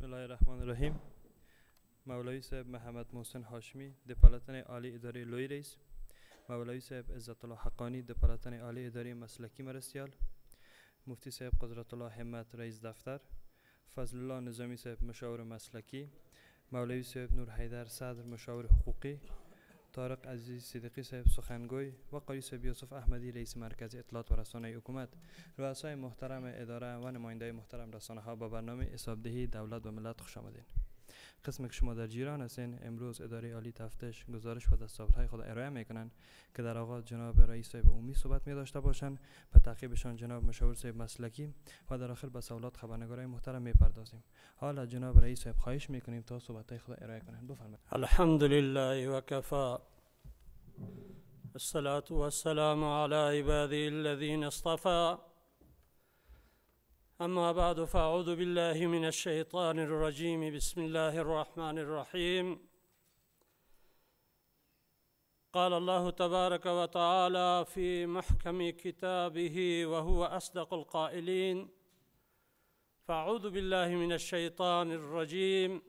بسم الله الرحمن الرحیم مولوی صاحب محمد محسن هاشمی د عالی اداره لوی رئیس مولوی صاحب عزت الله حقانی د عالی اداره مسلکی مرسیال مفتی صاحب قدرت الله همت رئیس دفتر فضل الله نظامی صاحب مشاور مسلکی مولوی صاحب نور حیدر صدر مشاور حقوقی طارق عزیز صدیقی صاحب سخنگوی و قاری صاحب یوسف احمدی رئیس مرکز اطلاعات و رسانه حکومت رؤسای محترم اداره و نماینده محترم رسانه ها به برنامه حسابدهی دولت و ملت خوش آمدید قسم که شما در جیران هستین امروز اداره عالی تفتش گزارش و های خود ارائه میکنن که در آغاز جناب رئیس صاحب عمومی صحبت می داشته باشند و تعقیبشان جناب مشاور صاحب مسلکی و در آخر به سوالات خبرنگارای محترم میپردازیم حالا جناب رئیس صاحب خواهش میکنیم تا صحبت خود ارائه کنند بفرمایید الحمدلله و کفا و السلام علی عباد الذین أما بعد فأعوذ بالله من الشيطان الرجيم بسم الله الرحمن الرحيم قال الله تبارك وتعالى في محكم كتابه وهو أصدق القائلين فأعوذ بالله من الشيطان الرجيم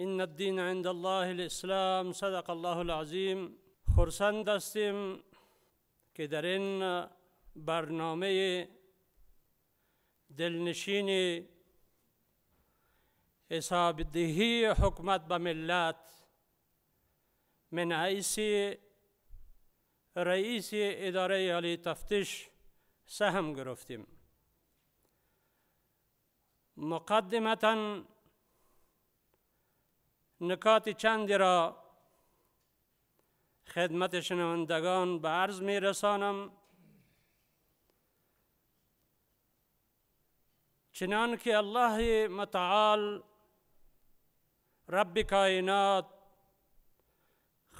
إن الدين عند الله الإسلام صدق الله العظيم خرسند دستم كدرين برنامي برنامه دلنشین حساب دهی حکمت به ملت من رئیس اداره عالی تفتیش سهم گرفتیم مقدمتا نکات چندی را خدمت شنوندگان به عرض می رسانم چنانکہ اللہ متعال رب کائنات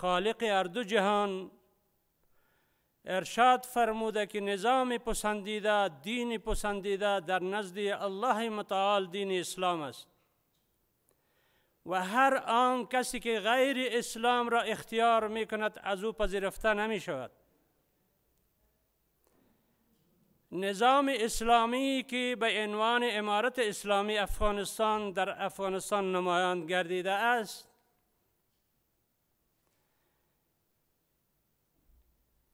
خالق اردو جهان ارشاد فرموده که نظام پسندیده دین پسندیده در نزد الله متعال دین اسلام است و هر آن کسی که غیر اسلام را اختیار می از او پذیرفته نمی شود نظام اسلامی که به عنوان امارت اسلامی افغانستان در افغانستان نمایان گردیده است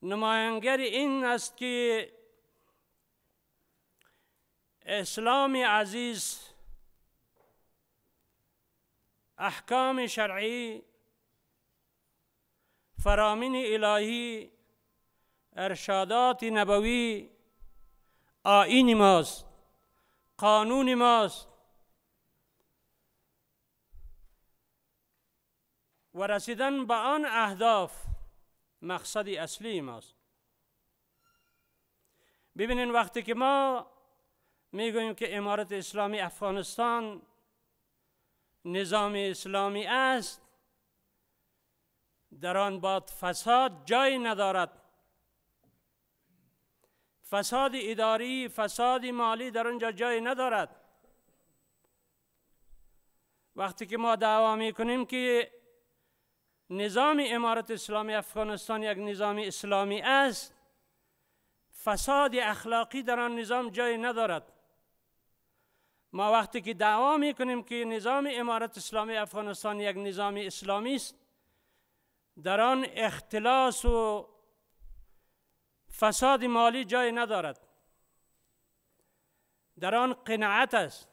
نماینگر این است که اسلام عزیز احکام شرعی فرامین الهی ارشادات نبوی آین ماست قانون ماست و رسیدن به آن اهداف مقصد اصلی ماست ببینین وقتی که ما میگویم که امارت اسلامی افغانستان نظام اسلامی است در آن باد فساد جای ندارد فساد اداری فساد مالی در اونجا جایی ندارد وقتی که ما دعوا میکنیم کنیم که نظام امارت اسلامی افغانستان یک نظام اسلامی است فساد اخلاقی در آن نظام جایی ندارد ما وقتی که دعوا می کنیم که نظام امارت اسلامی افغانستان یک نظام اسلامی است در آن اختلاس و فساد مالی جای ندارد در آن قناعت است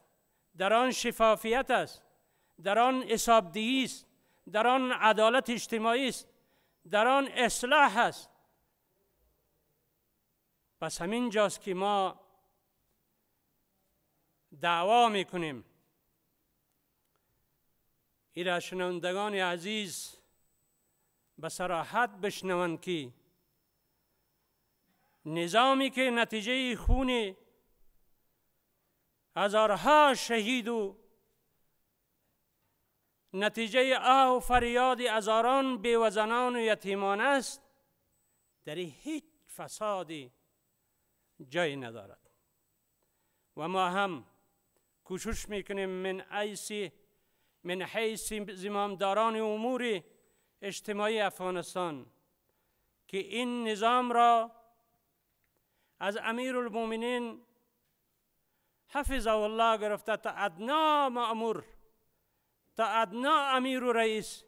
در آن شفافیت است در آن حسابدهی است در آن عدالت اجتماعی است در آن اصلاح است پس همین جاست که ما دعوا میکنیم ایرا شنوندگان عزیز به سراحت بشنوند که نظامی که نتیجه خون هزارها شهید و نتیجه آه و فریاد هزاران بیوزنان و یتیمان است در هیچ فسادی جای ندارد و ما هم کوشش میکنیم من ایسی من حیث زمامداران امور اجتماعی افغانستان که این نظام را از امیر المومنین حفظه الله گرفته تا ادنا معمور تا ادنا امیر و رئیس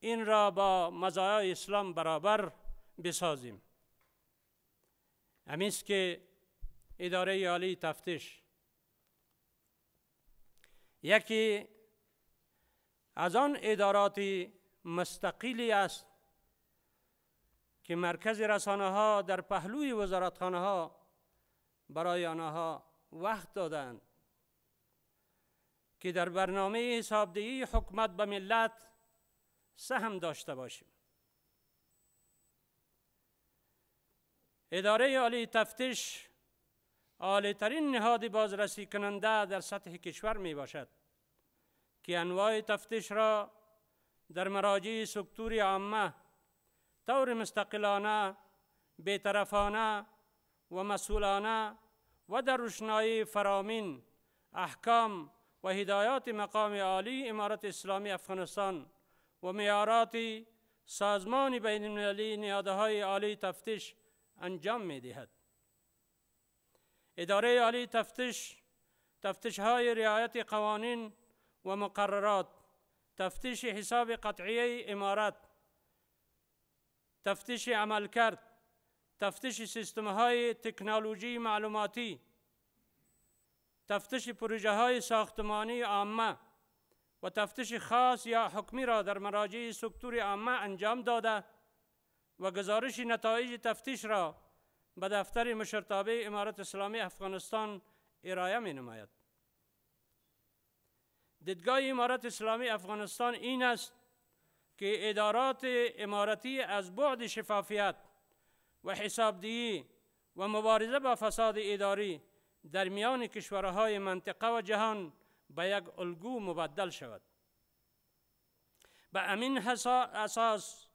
این را با مزایای اسلام برابر بسازیم همیست که اداره عالی تفتیش یکی از آن ادارات مستقلی است که مرکز رسانه ها در پهلوی وزارتخانه ها برای آنها وقت دادند که در برنامه حسابدهی حکمت به ملت سهم داشته باشیم اداره عالی تفتیش ترین نهاد بازرسی کننده در سطح کشور می باشد که انواع تفتیش را در مراجع سکتور عامه طور مستقلانه بیطرفانه و مسئولانه و در روشنایی فرامین احکام و هدایات مقام عالی امارت اسلامی افغانستان و میارات سازمان بین المللی نیاده های عالی تفتیش انجام می دهد. اداره عالی تفتیش تفتیش های رعایت قوانین و مقررات تفتیش حساب قطعی امارت تفتیش عمل کرد تفتیش سیستم های تکنولوژی معلوماتی تفتیش پروژه های ساختمانی عامه و تفتیش خاص یا حکمی را در مراجع سکتور عامه انجام داده و گزارش نتایج تفتیش را به دفتر مشرتابه امارت اسلامی افغانستان ارائه می نماید. دیدگاه امارت اسلامی افغانستان این است که ادارات امارتی از بعد شفافیت و حسابدهی و مبارزه با فساد اداری در میان کشورهای منطقه و جهان به یک الگو مبدل شود به امین اساس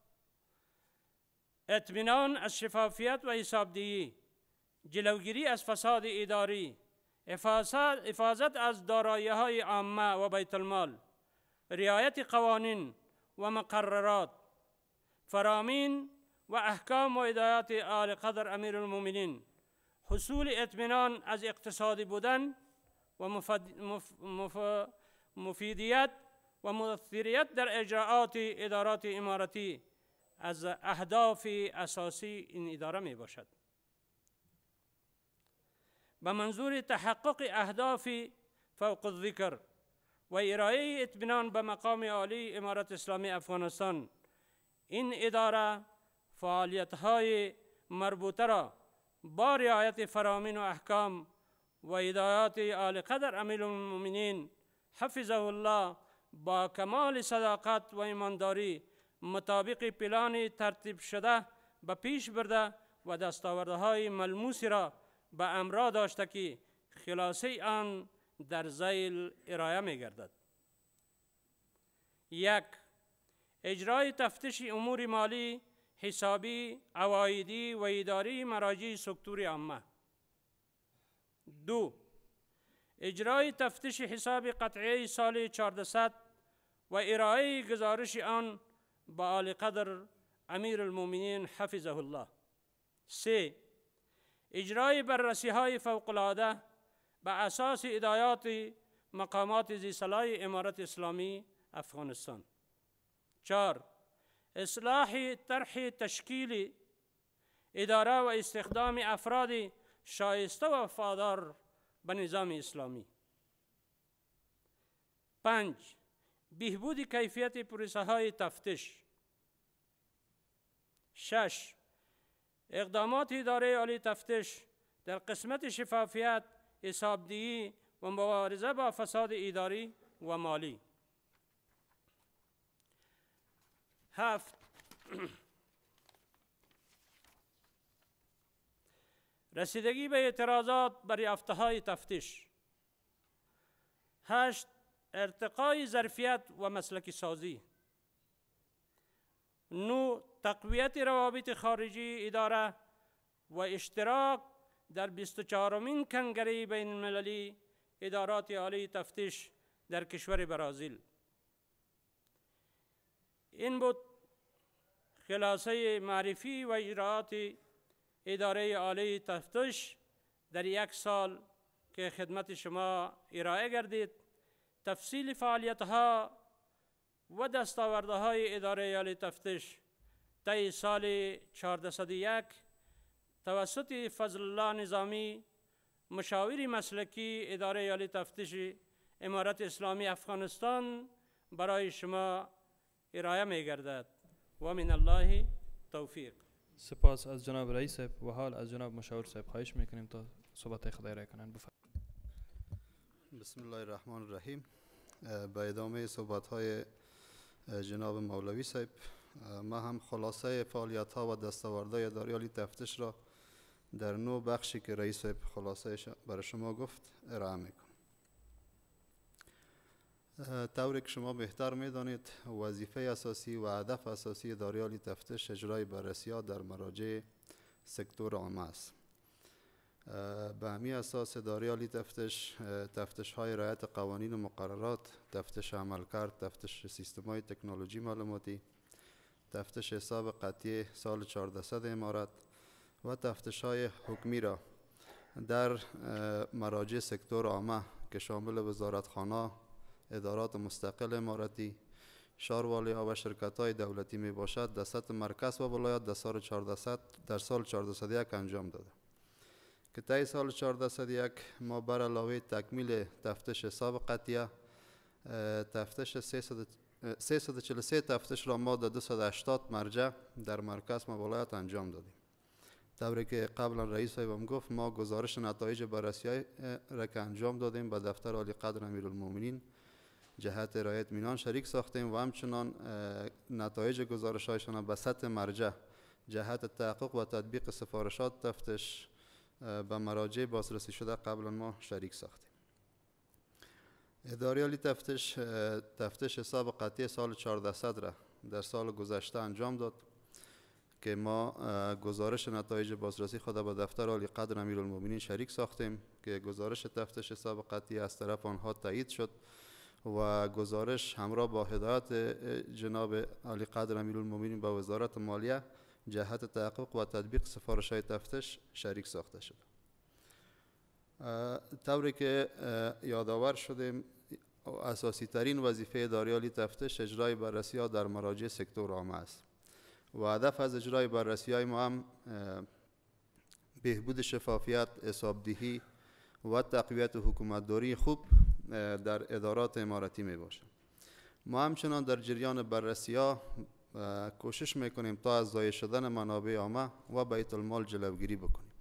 اطمینان از شفافیت و حسابدهی جلوگیری از فساد اداری حفاظت از دارایی های عامه و بیت المال رعایت قوانین ومقررات فرامين وأحكام وإدايات آل قدر أمير المؤمنين حصول إتمنان از اقتصادي بودن ومفيديات مفد... در إجراءات ادارات إمارتي از اهداف أساسي إن اداره مي باشد به تحقق اهداف فوق الذكر و ارائه اطمینان به مقام عالی امارت اسلامی افغانستان این اداره فعالیت های مربوطه را با رعایت فرامین و احکام و هدایات آل قدر امیل المؤمنین حفظه الله با کمال صداقت و ایمانداری مطابق پلان ترتیب شده به پیش برده و دستاوردهای ملموسی را به امرا داشته که خلاصه آن در زیل ارائه می گردد. یک اجرای تفتیش امور مالی، حسابی، عوایدی و اداری مراجع سکتور عامه دو اجرای تفتیش حساب قطعه سال 1400 و ارائه گزارش آن با آل قدر امیر المومنین حفظه الله سه اجرای بررسی های فوق العاده به اساس ادایات مقامات زیصلاح امارت اسلامی افغانستان چار اصلاح طرح تشکیل اداره و استخدام افراد شایسته و وفادار به نظام اسلامی پنج بهبود کیفیت پروسه های تفتیش شش اقدامات اداره عالی تفتیش در قسمت شفافیت حسابدهی و مبارزه با فساد اداری و مالی هفت رسیدگی به اعتراضات بر یافته های تفتیش هشت ارتقای ظرفیت و مسلکی سازی نو تقویت روابط خارجی اداره و اشتراک در 24 امین کنگره بین المللی ادارات عالی تفتیش در کشور برازیل این بود خلاصه معرفی و اجراعات اداره عالی تفتیش در یک سال که خدمت شما ارائه گردید تفصیل فعالیت ها و دستاورده های اداره عالی تفتیش تای سال 1401 توسط فضل الله نظامی مشاور مسلکی اداره یالی تفتیش امارت اسلامی افغانستان برای شما ارائه می و من الله توفیق سپاس از جناب رئیس و حال از جناب مشاور صاحب خواهش میکنیم تا صحبت خدای را کنند بفرمایید بسم الله الرحمن الرحیم به ادامه صحبت های جناب مولوی صاحب ما هم خلاصه فعالیت ها و دستاوردهای اداره یالی تفتیش را در نو بخشی که رئیس خلاصه برای شما گفت ارائه میکنم طوری که شما بهتر میدانید وظیفه اساسی و هدف اساسی داریالی تفتش اجرای بررسی در مراجع سکتور عامه است به همی اساس داریالی تفتش، تفتش های رعایت قوانین و مقررات تفتش عملکرد تفتش سیستم های تکنولوژی معلوماتی تفتش حساب قطعی سال 1400 امارت و تفتش های حکمی را در مراجع سکتور عامه که شامل وزارتخانه ادارات مستقل امارتی، شاروالی ها و شرکت های دولتی می باشد در سطح مرکز و ولایات در سال 1400 1401 انجام داده که طی سال 1401 ما بر علاوه تکمیل تفتش حساب قطیه تفتش 343 تفتش را ما در 280 مرجع در مرکز و ولایات انجام دادیم طوری که قبلا رئیس هم گفت ما گزارش نتایج بررسی را که انجام دادیم به دفتر عالی قدر امیرالمومنین جهت رایت مینان شریک ساختیم و همچنان نتایج گزارش هایشان به سطح مرجع جهت تحقق و تطبیق سفارشات تفتش به مراجع بازرسی شده قبلا ما شریک ساختیم اداری عالی تفتش تفتش حساب قطعی سال 1400 را در سال گذشته انجام داد که ما گزارش نتایج بازرسی خود به دفتر عالی قدر امیرالمومنین شریک ساختیم که گزارش تفتش حساب قطعی از طرف آنها تایید شد و گزارش همراه با هدایت جناب علی قدر امیرالمومنین به وزارت مالیه جهت تحقق و تطبیق سفارش های تفتش شریک ساخته شد طوری که یادآور شدیم اساسی ترین وظیفه داریالی تفتش اجرای بررسی ها در مراجع سکتور عامه است و هدف از اجرای بررسی های ما هم بهبود شفافیت حسابدهی و تقویت حکومتداری خوب در ادارات اماراتی می باشه ما همچنان در جریان بررسی ها کوشش میکنیم تا از ضایع شدن منابع عامه و بیت المال جلوگیری بکنیم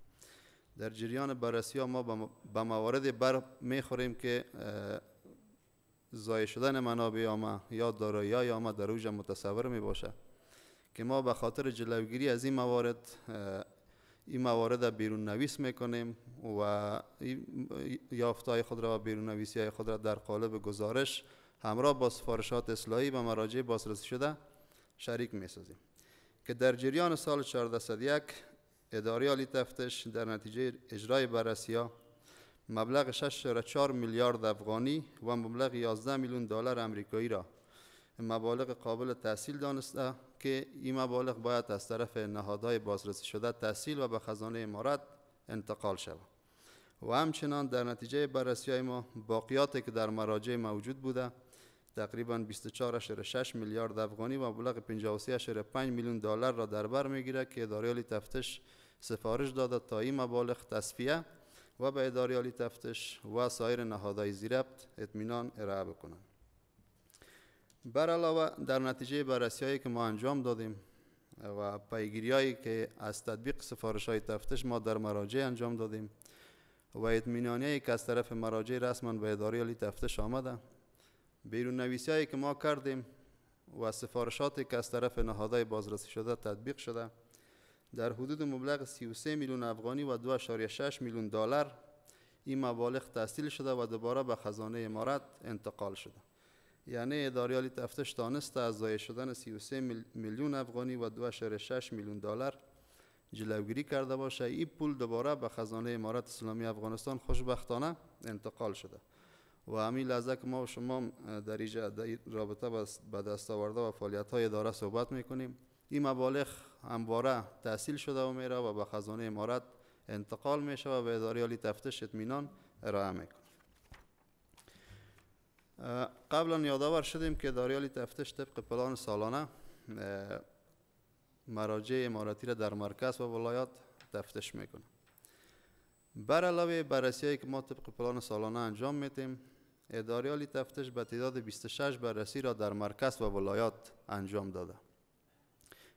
در جریان بررسی ها ما به موارد بر میخوریم که ضایع شدن منابع عامه یا دارایی عامه در اوج متصور می باشه که ما به خاطر جلوگیری از این موارد این موارد بیرون نویس میکنیم و یافتهای خود را و بیرون نویسی های خود را در قالب گزارش همراه با سفارشات اصلاحی و مراجع بازرسی شده شریک میسازیم که در جریان سال 1401 اداریالی عالی تفتش در نتیجه اجرای بررسی ها مبلغ 6.4 میلیارد افغانی و مبلغ 11 میلیون دلار آمریکایی را مبالغ قابل تحصیل دانسته که این مبالغ باید از طرف نهادهای بازرسی شده تحصیل و به خزانه امارت انتقال شود و همچنان در نتیجه بررسی های ما باقیاتی که در مراجع موجود بوده تقریبا 24.6 میلیارد افغانی و مبلغ 53.5 میلیون دلار را در بر میگیره که اداره تفتش سفارش داده تا این مبالغ تصفیه و به اداره تفتش و سایر نهادهای زیربط اطمینان ارائه بکنند بر علاوه در نتیجه بررسی هایی که ما انجام دادیم و پیگیری هایی که از تطبیق سفارش های تفتش ما در مراجع انجام دادیم و اطمینانی که از طرف مراجع رسما به اداره عالی تفتش آمده بیرون نویسی هایی که ما کردیم و سفارشاتی که از طرف نهادهای بازرسی شده تطبیق شده در حدود مبلغ 33 میلیون افغانی و 2.6 میلیون دلار این مبالغ تحصیل شده و دوباره به خزانه امارت انتقال شده یعنی اداره عالی تفتش دانسته از ضایع شدن 33 میلیون افغانی و 2.6 میلیون دلار جلوگیری کرده باشه این پول دوباره به خزانه امارات اسلامی افغانستان خوشبختانه انتقال شده و همین لحظه که ما و شما در رابطه به دست آورده و فعالیت های اداره صحبت میکنیم این مبالغ همواره تحصیل شده و میره و به خزانه امارات انتقال میشه و به اداره عالی تفتش اطمینان ارائه میکنه قبلا یادآور شدیم که اداریالی تفتش طبق پلان سالانه مراجع اماراتی را در مرکز و ولایات تفتش میکنه بر علاوه بررسی که ما طبق پلان سالانه انجام میتیم اداریالی تفتش به تعداد 26 بررسی را در مرکز و ولایات انجام داده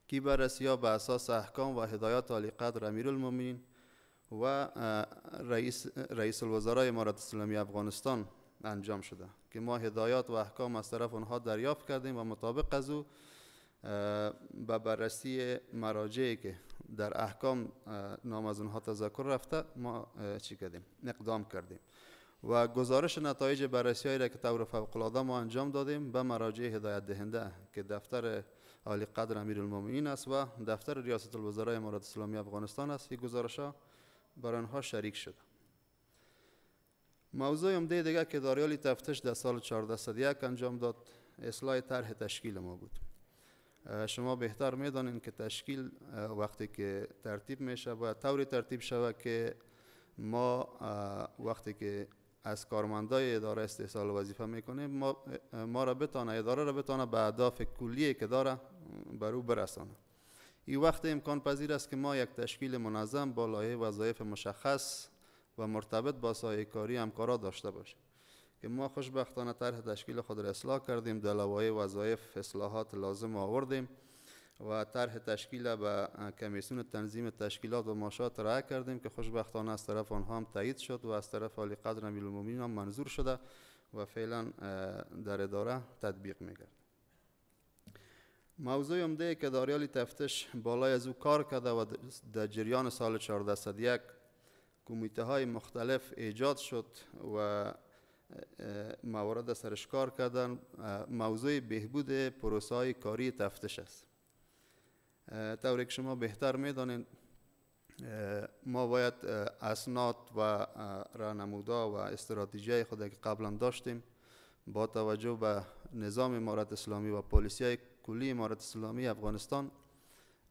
که بررسی ها به اساس احکام و هدایات عالی قدر امیرالمومنین و رئیس رئیس الوزراء امارات اسلامی افغانستان انجام شده که ما هدایات و احکام از طرف آنها دریافت کردیم و مطابق از او به بررسی مراجعی که در احکام نام از آنها تذکر رفته ما چی کردیم اقدام کردیم و گزارش نتایج بررسی هایی را که طور فوقلاده ما انجام دادیم به مراجع هدایت دهنده که دفتر عالی قدر امیرالمومنین است و دفتر ریاست الوزرای امارات اسلامی افغانستان است این گزارش ها آنها شریک شده موضوع امده دیگه که داریالی تفتش در سال 1401 انجام داد اصلاح طرح تشکیل ما بود شما بهتر میدانین که تشکیل وقتی که ترتیب میشه و طوری ترتیب شود که ما وقتی که از کارمندای اداره استحصال وظیفه میکنیم ما, ما را بتانه اداره را بتانه به اهداف کلیه که داره بر او برسانه این وقت امکان پذیر است که ما یک تشکیل منظم با لایه وظایف مشخص و مرتبط با سایه کاری همکارا داشته باشیم که ما خوشبختانه طرح تشکیل خود را اصلاح کردیم دلوای وظایف اصلاحات لازم آوردیم و طرح تشکیل به کمیسیون تنظیم تشکیلات و ماشات رای کردیم که خوشبختانه از طرف آنها هم تایید شد و از طرف عالی قدر امیل هم منظور شده و فعلا در اداره تطبیق میگرد موضوع امده که داریالی تفتش بالای از او کار کرده و در جریان سال 1401 کمیته های مختلف ایجاد شد و موارد سرشکار کردن موضوع بهبود پروسه های کاری تفتش است طوری که شما بهتر میدانید ما باید اسناد و رانمودا و استراتژی خود که قبلا داشتیم با توجه به نظام امارت اسلامی و پالیسی های کلی امارت اسلامی افغانستان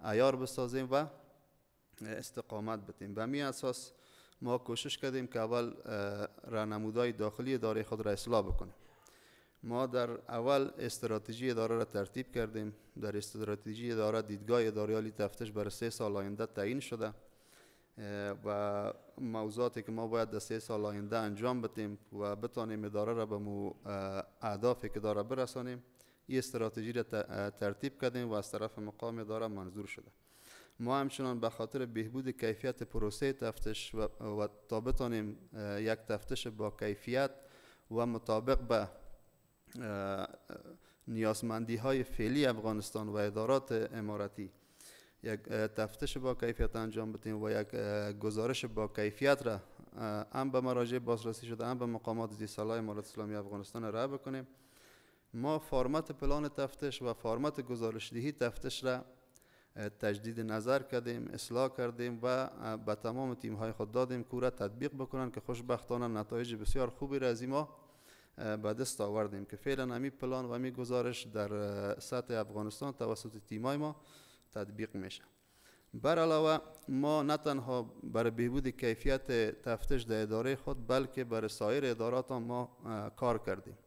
ایار بسازیم و استقامت بدیم به می اساس ما کوشش کردیم که اول راهنمودهای داخلی اداره خود را اصلاح بکنیم ما در اول استراتژی اداره را ترتیب کردیم در استراتژی اداره دیدگاه اداریالی تفتش بر سه سال آینده تعیین شده و موضوعاتی که ما باید در سه سال آینده انجام بدیم و بتانیم اداره را به مو اهدافی که داره برسانیم این استراتژی را ترتیب کردیم و از طرف مقام اداره منظور شده ما همچنان به خاطر بهبود کیفیت پروسه تفتش و, و تا بتانیم یک تفتش با کیفیت و مطابق به نیازمندی های فعلی افغانستان و ادارات اماراتی یک تفتش با کیفیت انجام بتیم و یک گزارش با کیفیت را هم به مراجع بازرسی شده هم به مقامات دیسال های امارات اسلامی افغانستان را بکنیم ما فرمت پلان تفتش و فرمت گزارش دهی تفتش را تجدید نظر کردیم اصلاح کردیم و به تمام تیم های خود دادیم که را تطبیق بکنن که خوشبختانه نتایج بسیار خوبی را از ما به دست آوردیم که فعلا همین پلان و همین گزارش در سطح افغانستان توسط های ما تطبیق میشه بر علاوه ما نه تنها بر بهبود کیفیت تفتیش در اداره خود بلکه بر سایر ادارات ما کار کردیم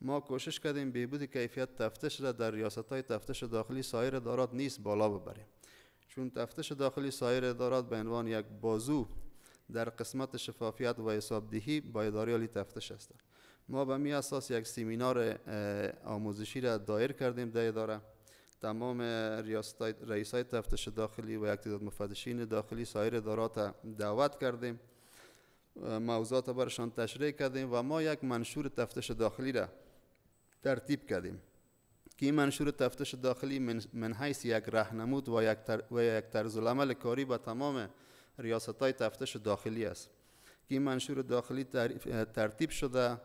ما کوشش کردیم بهبود کیفیت تفتش را در ریاست های تفتش داخلی سایر ادارات نیست بالا ببریم چون تفتش داخلی سایر ادارات به عنوان یک بازو در قسمت شفافیت و حسابدهی با اداره عالی تفتش است ما به می اساس یک سیمینار آموزشی را دایر کردیم در اداره تمام رئیس های تفتش داخلی و یک تعداد مفتشین داخلی سایر ادارات دعوت کردیم موضوعات برشان تشریح کردیم و ما یک منشور تفتش داخلی را ترتیب کردیم که این منشور تفتش داخلی من, من یک رهنمود و یک, تر یک کاری به تمام ریاست های تفتش داخلی است که این منشور داخلی ترتیب شده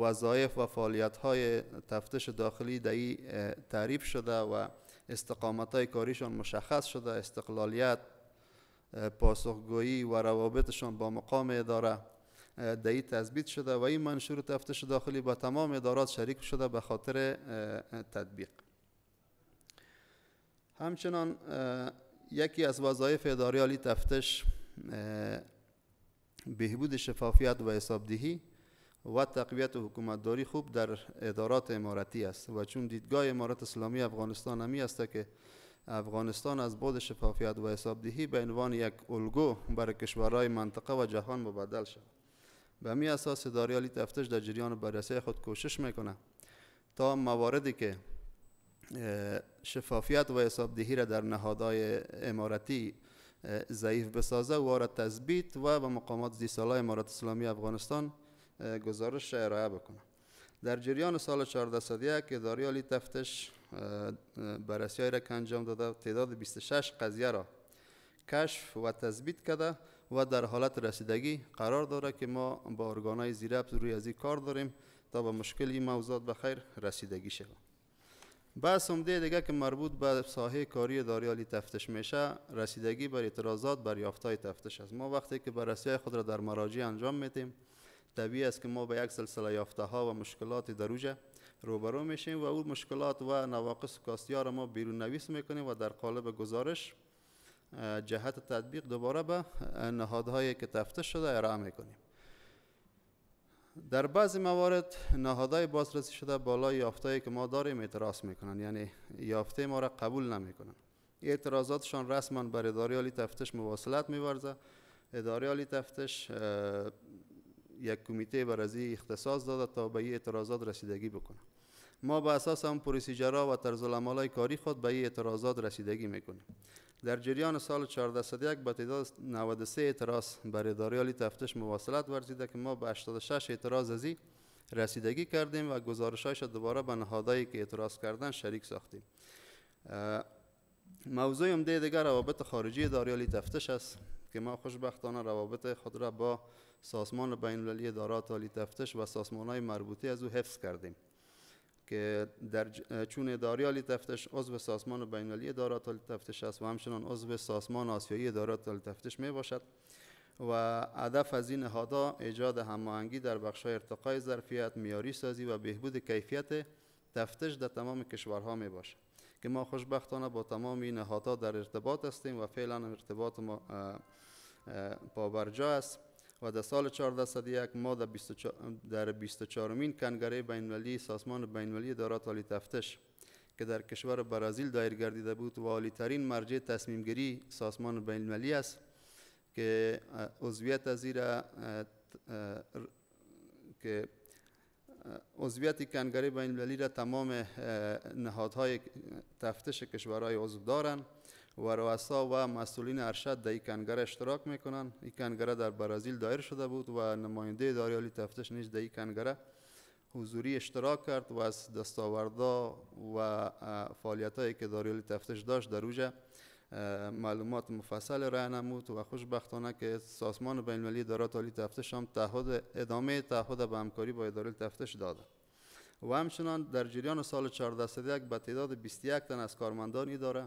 وظایف و فعالیت های تفتش داخلی در تعریف شده و استقامت های کاریشان مشخص شده استقلالیت پاسخگویی و روابطشان با مقام اداره دهی تثبیت شده و این منشور تفتش داخلی با تمام ادارات شریک شده به خاطر تطبیق همچنان یکی از وظایف عالی تفتش بهبود شفافیت و حسابدهی و تقویت و حکومتداری خوب در ادارات اماراتی است و چون دیدگاه امارات اسلامی افغانستان همی است که افغانستان از بود شفافیت و حسابدهی به عنوان یک الگو برای کشورهای منطقه و جهان مبدل شد به همین اساس اداره عالی در جریان بررسی خود کوشش میکنه تا مواردی که شفافیت و حسابدهی را در نهادهای اماراتی ضعیف بسازه و را تثبیت و به مقامات ساله امارات اسلامی افغانستان گزارش ارائه بکنه در جریان سال 1401 اداره عالی تفتش بررسی را که انجام داده تعداد 26 قضیه را کشف و تثبیت کرده و در حالت رسیدگی قرار داره که ما با های زیرب روی ازی کار داریم تا به مشکل این موضوعات به خیر رسیدگی شود بحث امده دیگه که مربوط به ساحه کاری داریالی تفتش میشه رسیدگی بر اعتراضات بر یافتای تفتش است ما وقتی که بررسی خود را در مراجع انجام میدیم طبیعی است که ما به یک سلسله یافته ها و مشکلات دروجه روبرو میشیم و او مشکلات و نواقص کاستیار ما بیرون نویس میکنیم و در قالب گزارش جهت تطبیق دوباره به نهادهایی که تفتش شده ارائه میکنیم در بعضی موارد نهادهای بازرسی شده بالای یافتهایی که ما داریم اعتراض میکنن یعنی یافته ما را قبول نمیکنن اعتراضاتشان رسما بر اداره عالی تفتش مواصلت میورزه اداره عالی تفتش یک کمیته بر از اختصاص داده تا به این اعتراضات رسیدگی بکنه ما به اساس هم پروسیجرها و طرز کاری خود به اعتراضات رسیدگی میکنیم در جریان سال 1401 به تعداد 93 اعتراض بر اداریال تفتش مواصلت ورزیده که ما به 86 اعتراض ازی رسیدگی کردیم و گزارشش دوباره به نهادهایی که اعتراض کردن شریک ساختیم موضوع امده دیگر روابط خارجی اداریال تفتش است که ما خوشبختانه روابط خود را با سازمان بین ادارات عالی تفتش و سازمان های مربوطه از او حفظ کردیم که در چون اداری تفتش عضو سازمان بینالی ادارات تفتش است و همچنان عضو سازمان آسیایی ادارات تفتش می باشد و هدف از این نهادها ایجاد هماهنگی در های ارتقای ظرفیت، میاری سازی و بهبود کیفیت تفتش در تمام کشورها می باشد که ما خوشبختانه با تمام این نهادها در ارتباط هستیم و فعلا ارتباط ما پابرجا است و در سال 1401 ما در 24 در 24 مین کنگره بینولی سازمان بینولی ادارات عالی تفتش که در کشور برازیل دایر گردیده بود و عالی ترین مرجع تصمیمگیری سازمان بینولی است که عضویت از زیر که عضویت کنگره بین‌المللی را تمام نهادهای تفتش کشورهای عضو دارند و رؤسا و مسئولین ارشد در این کنگره اشتراک میکنن این کنگره در برزیل دایر شده بود و نماینده داریالی تفتش نیز در این کنگره حضوری اشتراک کرد و از دستاوردها و هایی که داریالی تفتش داشت در اوجه معلومات مفصل را نمود و خوشبختانه که سازمان بین المللی ادارات عالی تفتش هم تعهد ادامه تعهد به همکاری با اداره تفتش داده و همچنان در جریان سال 1401 به تعداد 21 تن از کارمندان اداره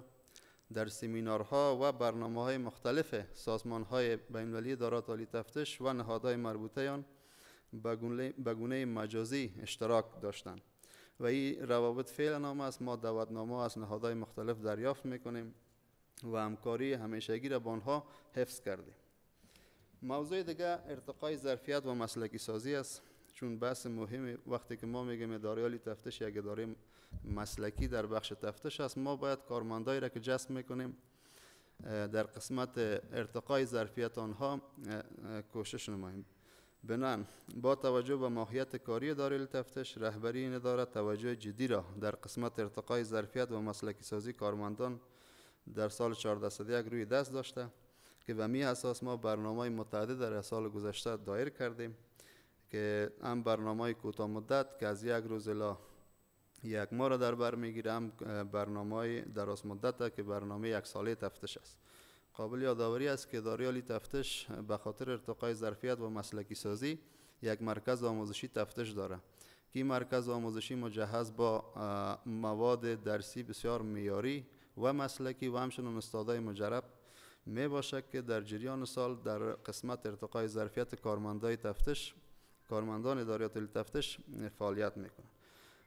در سمینارها و برنامه های مختلف سازمان های ادارات دارات عالی تفتش و نهادهای مربوطه آن به گونه مجازی اشتراک داشتند و این روابط فعلا نام است ما دعوتنامه از نهادهای مختلف دریافت میکنیم و همکاری همیشگی را با آنها حفظ کردیم موضوع دیگه ارتقای ظرفیت و مسلکی سازی است چون بحث مهم وقتی که ما میگیم اداره تفتش یک اداره مسلکی در بخش تفتش است ما باید کارمندایی را که جذب میکنیم در قسمت ارتقای ظرفیت آنها کوشش نماییم بنان با توجه به ماهیت کاری اداره تفتش رهبری این اداره توجه جدی را در قسمت ارتقای ظرفیت و مسلکی سازی کارمندان در سال 1401 روی دست داشته که به می اساس ما برنامه متعدد در سال گذشته دایر کردیم که هم برنامه کوتاه مدت که از یک روز یک ما را در بر میگیرم برنامه دراز مدت که برنامه یک ساله تفتش است قابل یادآوری است که اداره تفتش به خاطر ارتقای ظرفیت و مسلکی سازی یک مرکز آموزشی تفتش داره که این مرکز آموزشی مجهز با مواد درسی بسیار میاری و مسلکی و همچنین استادای مجرب می باشد که در جریان سال در قسمت ارتقای ظرفیت کارمندان تفتش کارمندان اداریات تفتش فعالیت میکنند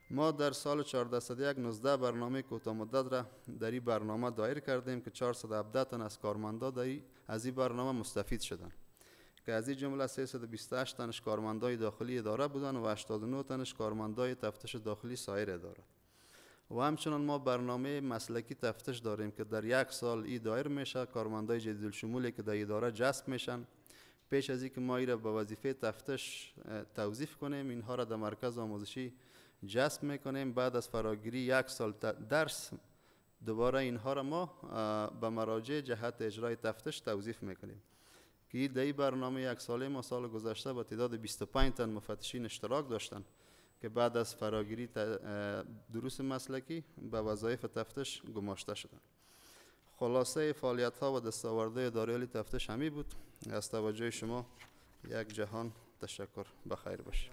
ما در سال 1401 19 برنامه کوتاه مدت را در این برنامه دایر کردیم که 417 تن از کارمندا از این برنامه مستفید شدند که از این جمله 328 تنش کارمندای داخلی اداره بودند و 89 تنش کارمندای تفتش داخلی سایر اداره و همچنان ما برنامه مسلکی تفتش داریم که در یک سال ای دایر میشه کارمندای جدید شمولی که در اداره جذب میشن پیش از اینکه ما ای را به وظیفه تفتش توظیف کنیم اینها را در مرکز آموزشی جست میکنیم بعد از فراگیری یک سال درس دوباره اینها را ما به مراجع جهت اجرای تفتش توضیف میکنیم که در برنامه یک ساله ما سال گذشته با تعداد 25 تن مفتشین اشتراک داشتن که بعد از فراگیری دروس مسلکی به وظایف تفتش گماشته شدند. خلاصه فعالیت ها و دستاورده داریالی تفتش همی بود از توجه شما یک جهان تشکر بخیر باشه